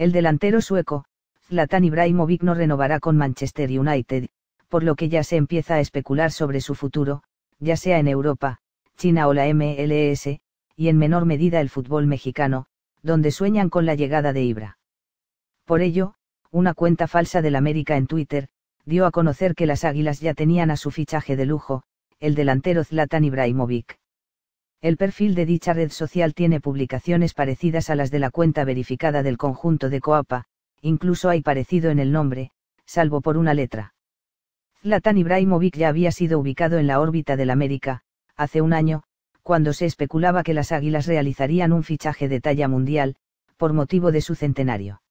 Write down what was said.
El delantero sueco, Zlatan Ibrahimovic no renovará con Manchester United, por lo que ya se empieza a especular sobre su futuro, ya sea en Europa, China o la MLS, y en menor medida el fútbol mexicano, donde sueñan con la llegada de Ibra. Por ello, una cuenta falsa del América en Twitter, dio a conocer que las Águilas ya tenían a su fichaje de lujo, el delantero Zlatan Ibrahimovic. El perfil de dicha red social tiene publicaciones parecidas a las de la cuenta verificada del conjunto de Coapa, incluso hay parecido en el nombre, salvo por una letra. Zlatan Ibrahimovic ya había sido ubicado en la órbita del América, hace un año, cuando se especulaba que las Águilas realizarían un fichaje de talla mundial, por motivo de su centenario.